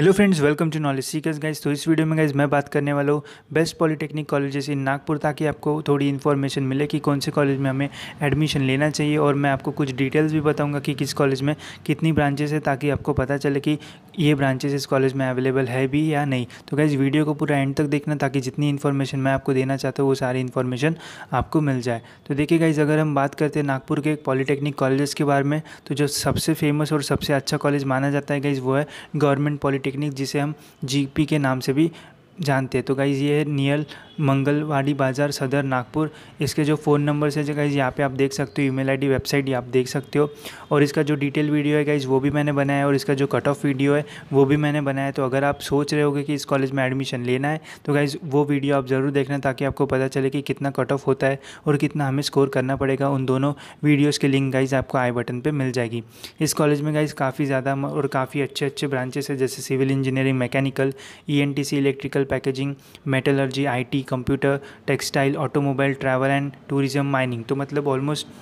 hello friends welcome to knowledge seekers guys तो इस video में गाइज मैं बात करने वाला हूँ best polytechnic colleges in Nagpur ताकि आपको थोड़ी इन्फॉर्मेशन मिले कि कौन से कॉलेज में हमें एडमिशन लेना चाहिए और मैं आपको कुछ डिटेल्स भी बताऊंगा कि किस कॉलेज में कितनी ब्रांचेस है ताकि आपको पता चले कि ये ब्रांचेस इस कॉलेज में अवेलेबल है भी या नहीं तो गाइज़ वीडियो को पूरा एंड तक देखना ताकि जितनी इन्फॉर्मेशन मैं आपको देना चाहता हूँ वो सारी इन्फॉर्मेशन आपको मिल जाए तो देखिए गाइज़ अगर हम बात करते हैं नागपुर के पॉलीटेक्निक कॉलेजेस के बारे में तो जो सबसे फेमस और सबसे अच्छा कॉलेज माना जाता है गाइज़ वो है गवर्नमेंट पॉलिटेक्निक टेक्निक जिसे हम जीपी के नाम से भी जानते हैं तो गाइज़ ये नियल मंगलवाड़ी बाज़ार सदर नागपुर इसके जो फ़ोन नंबर है जो गाइज़ यहाँ पे आप देख सकते हो ईमेल आईडी वेबसाइट ये आप देख सकते हो और इसका जो डिटेल वीडियो है गाइज़ वो भी मैंने बनाया है और इसका जो कट ऑफ वीडियो है वो भी मैंने बनाया है तो अगर आप सोच रहे होगे कि इस कॉलेज में एडमिशन लेना है तो गाइज़ वो वीडियो आप ज़रूर देखना ताकि आपको पता चले कि कितना कट ऑफ होता है और कितना हमें स्कोर करना पड़ेगा उन दोनों वीडियोज़ के लिंक गाइज़ आपको आई बटन पर मिल जाएगी इस कॉलेज में गाइज़ काफ़ी ज़्यादा और काफ़ी अच्छे अच्छे ब्रांचेस है जैसे सिविल इंजीनियरिंग मैकेनिकल ई electrical packaging metallurgy IT computer textile automobile travel and tourism mining तो मतलब ऑलमोस्ट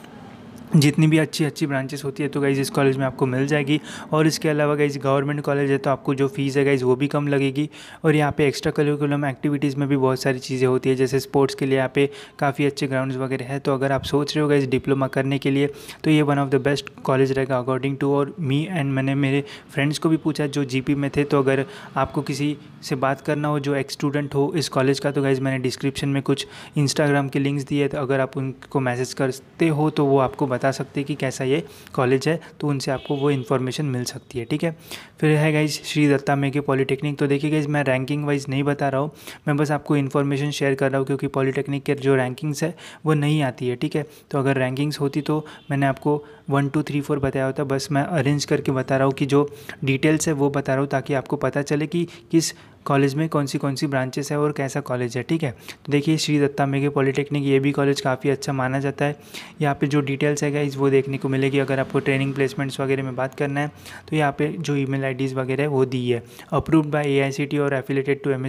जितनी भी अच्छी अच्छी ब्रांचेस होती है तो गाइज़ इस कॉलेज में आपको मिल जाएगी और इसके अलावा गाइज़ गवर्नमेंट कॉलेज है तो आपको जो फीस है गाइज़ वो भी कम लगेगी और यहाँ पे एक्स्ट्रा करिकुलम एक्टिविटीज़ में भी बहुत सारी चीज़ें होती है जैसे स्पोर्ट्स के लिए यहाँ पे काफ़ी अच्छे ग्राउंड्स वगैरह है तो अगर आप सोच रहे हो गाइज़ डिप्लोमा करने के लिए तो ये one of the best college रहेगा अकॉर्डिंग टू और मी एंड मैंने मेरे फ्रेंड्स को भी पूछा जो जी में थे तो अगर आपको किसी से बात करना हो जो एक्स स्टूडेंट हो इस कॉलेज का तो गाइज़ मैंने डिस्क्रिप्शन में कुछ इंस्टाग्राम के लिंक्स दिए तो अगर आप उनको मैसेज करते हो तो वो आपको बता सकते हैं कि कैसा ये कॉलेज है तो उनसे आपको वो इन्फॉर्मेशन मिल सकती है ठीक है फिर है गाइज श्री दत्ता मेघे पॉलीटेक्निक तो देखिए गाइज मैं रैंकिंग वाइज नहीं बता रहा हूँ मैं बस आपको इन्फॉर्मेशन शेयर कर रहा हूँ क्योंकि पॉलीटेक्निक के जो रैंकिंग्स है वो नहीं आती है ठीक है तो अगर रैंकिंग्स होती तो मैंने आपको वन टू थ्री फोर बताया होता बस मैं अरेंज करके बता रहा हूँ कि जो डिटेल्स है वो बता रहा हूँ ताकि आपको पता चले कि किस कॉलेज में कौन सी कौन सी ब्रांचेस है और कैसा कॉलेज है ठीक है तो देखिए श्री दत्ता मेघे पॉलीटेक्निक ये भी कॉलेज काफ़ी अच्छा माना जाता है यहाँ पे जो डिटेल्स है गाइज वो देखने को मिलेगी अगर आपको ट्रेनिंग प्लेसमेंट्स वगैरह में बात करना है तो यहाँ पे जो ई मेल वगैरह है वो दी है अप्रूव्ड बाई ए और एफिलेटेड टू एम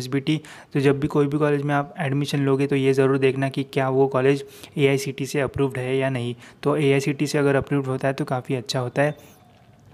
तो जब भी कोई भी कॉलेज में आप एडमिशन लोगे तो ये ज़रूर देखना कि क्या वो कॉलेज ए से अप्रूव्ड है या नहीं तो ए से अगर अप्रूव्ड होता है तो काफ़ी अच्छा होता है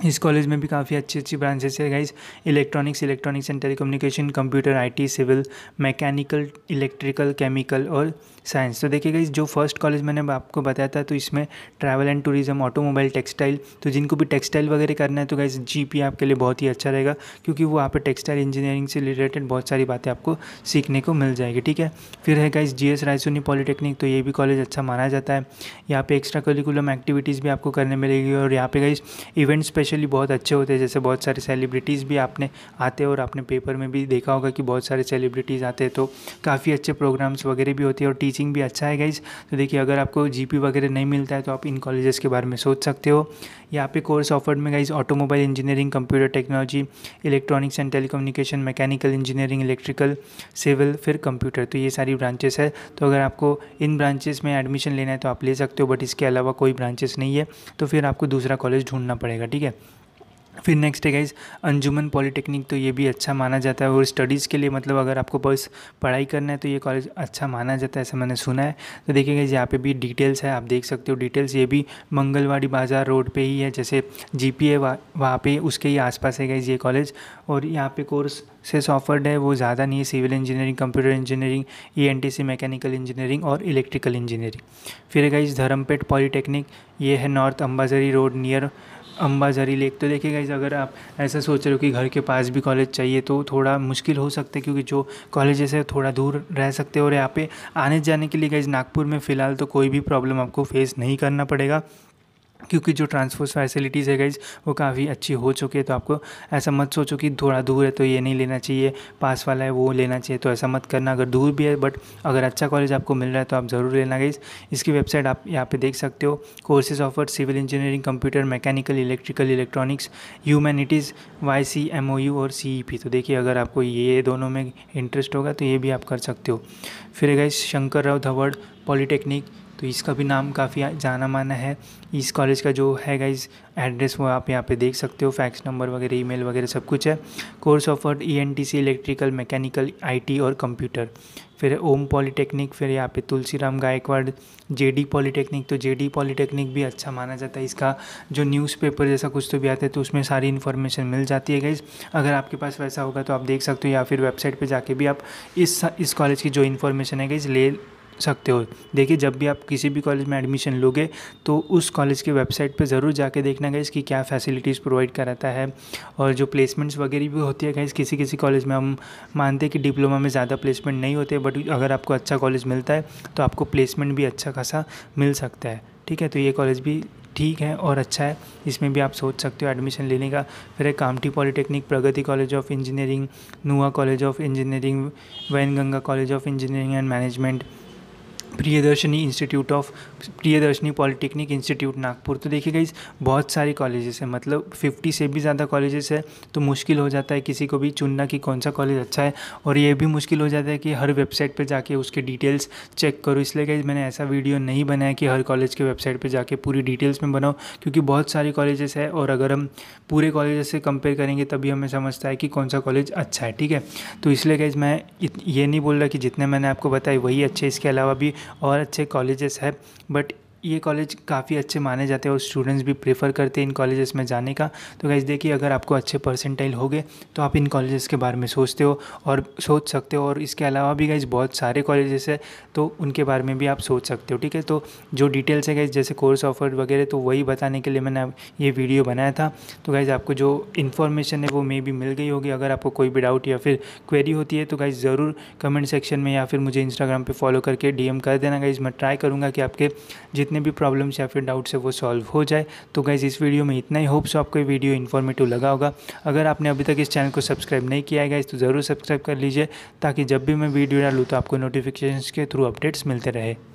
इस कॉलेज में भी काफ़ी अच्छी अच्छी ब्रांचेस है guys electronics electronics and telecommunication computer IT civil mechanical electrical chemical और साइंस तो देखिए गाइज जो फर्स्ट कॉलेज मैंने आपको बताया था तो इसमें travel and tourism automobile textile तो जिनको भी टेक्सटाइल वगैरह करना है तो गाइज जी आपके लिए बहुत ही अच्छा रहेगा क्योंकि वो आप पर टेक्सटाइल इंजीनियरिंग से रिलेटेड बहुत सारी बातें आपको सीखने को मिल जाएगी ठीक है फिर है guys G S Raisoni polytechnic तो ये भी कॉलेज अच्छा माना जाता है यहाँ पर एक्स्ट्रा करिकुलम एक्टिविटीज़ भी आपको करने मिलेगी और यहाँ पर गाइज इवेंट्स स्पेशली बहुत अच्छे होते हैं जैसे बहुत सारे सेलिब्रिटीज़ भी आपने आते हैं और आपने पेपर में भी देखा होगा कि बहुत सारे सेलिब्रिटीज़ आते हैं तो काफ़ी अच्छे प्रोग्राम्स वगैरह भी होते हैं और टीचिंग भी अच्छा है गाइज तो देखिए अगर आपको जी वगैरह नहीं मिलता है तो आप इन कॉलेजेस के बारे में सोच सकते हो यहाँ पे कोर्स ऑफर्ड में guys automobile engineering computer technology electronics and telecommunication mechanical engineering electrical civil फिर कंप्यूटर तो ये सारी ब्रांचेस है तो अगर आपको इन ब्रांचेस में एडमिशन लेना है तो आप ले सकते हो बट इसके अलावा कोई ब्रांचेस नहीं है तो फिर आपको दूसरा कॉलेज ढूंढना पड़ेगा ठीक है फिर नेक्स्ट है गाइज अंजुमन पॉलिटेक्निक तो ये भी अच्छा माना जाता है और स्टडीज़ के लिए मतलब अगर आपको बस पढ़ाई करना है तो ये कॉलेज अच्छा माना जाता है ऐसा मैंने सुना है तो देखिए गाइज यहाँ पे भी डिटेल्स है आप देख सकते हो डिटेल्स ये भी मंगलवाड़ी बाज़ार रोड पे ही है जैसे जी पी ए वहाँ पर उसके ही पास है गाइज ये कॉलेज और यहाँ पर कोर्स से ऑफर्ड है वो ज़्यादा नहीं है civil engineering computer engineering E N T C mechanical engineering और इलेक्ट्रिकल इंजीनियरिंग फिर गाइज धर्मपेट पॉलीटेक्निक ये है north Ambazari road near Ambazari lake तो देखिए गाइज़ अगर आप ऐसा सोच रहे हो कि घर के पास भी कॉलेज चाहिए तो थोड़ा मुश्किल हो सकता है क्योंकि जो कॉलेजेस है थोड़ा दूर रह सकते हो और यहाँ पे आने जाने के लिए गाइज़ नागपुर में फ़िलहाल तो कोई भी प्रॉब्लम आपको फेस नहीं करना पड़ेगा क्योंकि जो ट्रांसपोर्ट फैसिलिटीज़ है गाइज़ वो काफ़ी अच्छी हो चुकी है तो आपको ऐसा मत सोचो कि थोड़ा दूर है तो ये नहीं लेना चाहिए पास वाला है वो लेना चाहिए तो ऐसा मत करना अगर दूर भी है बट अगर अच्छा कॉलेज आपको मिल रहा है तो आप ज़रूर लेना गाइज़ इसकी वेबसाइट आप यहाँ पे देख सकते हो courses offer civil engineering computer mechanical electrical electronics humanities Y C M O U और सी ई पी तो देखिए अगर आपको ये दोनों में इंटरेस्ट होगा तो ये भी आप कर सकते हो फिर गाइज शंकर राव धवड़ पॉलीटेक्निक तो इसका भी नाम काफ़ी जाना माना है इस कॉलेज का जो है गाइज एड्रेस वो आप यहाँ पे देख सकते हो फैक्स नंबर वगैरह ईमेल वगैरह सब कुछ है course offered ENTC electrical mechanical IT और कंप्यूटर फिर ओम पॉलीटेक्निक फिर यहाँ पे तुलसीराम गायकवाड़ जेडी पॉलीटेक्निक तो जेडी पॉलीटेक्निक भी अच्छा माना जाता है इसका जो न्यूज़पेपर जैसा कुछ तो भी आता है तो उसमें सारी इन्फॉर्मेशन मिल जाती है गाइज अगर आपके पास वैसा होगा तो आप देख सकते हो या फिर वेबसाइट पर जाके भी आप इस इस कॉलेज की जो इन्फॉर्मेशन है गाइज ले सकते हो देखिए जब भी आप किसी भी कॉलेज में एडमिशन लोगे तो उस कॉलेज के वेबसाइट पे ज़रूर जाके देखना गए इसकी क्या फैसिलिटीज़ प्रोवाइड कराता है और जो प्लेसमेंट्स वगैरह भी होती है गाइस किसी किसी कॉलेज में हम मानते हैं कि डिप्लोमा में ज़्यादा प्लेसमेंट नहीं होते बट अगर आपको अच्छा कॉलेज मिलता है तो आपको प्लेसमेंट भी अच्छा खासा मिल सकता है ठीक है तो ये कॉलेज भी ठीक है और अच्छा है इसमें भी आप सोच सकते हो एडमिशन लेने का फिर है Kamptee polytechnic Pragati college of engineering Nuva college of engineering Wainganga college of engineering and management Priyadarshini institute of Priyadarshini polytechnic institute Nagpur तो देखिए गई बहुत सारे कॉलेजेस हैं मतलब फिफ्टी से भी ज़्यादा कॉलेजेस है तो मुश्किल हो जाता है किसी को भी चुनना कि कौन सा कॉलेज अच्छा है और ये भी मुश्किल हो जाता है कि हर वेबसाइट पर जाके उसके डिटेल्स चेक करो इसलिए गई मैंने ऐसा वीडियो नहीं बनाया कि हर कॉलेज के वेबसाइट पर जाके पूरी डिटेल्स में बनाओ क्योंकि बहुत सारे कॉलेजेस है और अगर हम पूरे कॉलेज से कंपेयर करेंगे तभी हमें समझता है कि कौन सा कॉलेज अच्छा है ठीक है तो इसलिए गई मैं ये नहीं बोल रहा कि जितने मैंने आपको बताए वही अच्छे इसके अलावा भी और अच्छे कॉलेजेस है बट ये कॉलेज काफ़ी अच्छे माने जाते हैं और स्टूडेंट्स भी प्रेफर करते हैं इन कॉलेजेस में जाने का तो गैस देखिए अगर आपको अच्छे परसेंटाइल हो गए तो आप इन कॉलेजेस के बारे में सोचते हो और सोच सकते हो और इसके अलावा भी गैस बहुत सारे कॉलेजेस है तो उनके बारे में भी आप सोच सकते हो ठीक है तो जो डिटेल्स है गैस जैसे कोर्स ऑफर वगैरह तो वही बताने के लिए मैंने ये वीडियो बनाया था तो गैज़ आपको जो इन्फॉर्मेशन है वो मे भी मिल गई होगी अगर आपको कोई भी डाउट या फिर क्वेरी होती है तो गाइज़ ज़रूर कमेंट सेक्शन में या फिर मुझे इंस्टाग्राम पर फॉलो करके डी कर देना गाइज़ मैं ट्राई करूँगा कि आपके जितने जितने भी प्रॉब्लम्स या फिर डाउट्स है वो सॉल्व हो जाए तो गाइज़ इस वीडियो में इतना ही होप्स आपको वीडियो इन्फॉर्मेटिव लगा होगा अगर आपने अभी तक इस चैनल को सब्सक्राइब नहीं किया है गाइज़ तो ज़रूर सब्सक्राइब कर लीजिए ताकि जब भी मैं वीडियो डालूँ तो आपको नोटिफिकेशन के थ्रू अपडेट्स मिलते रहे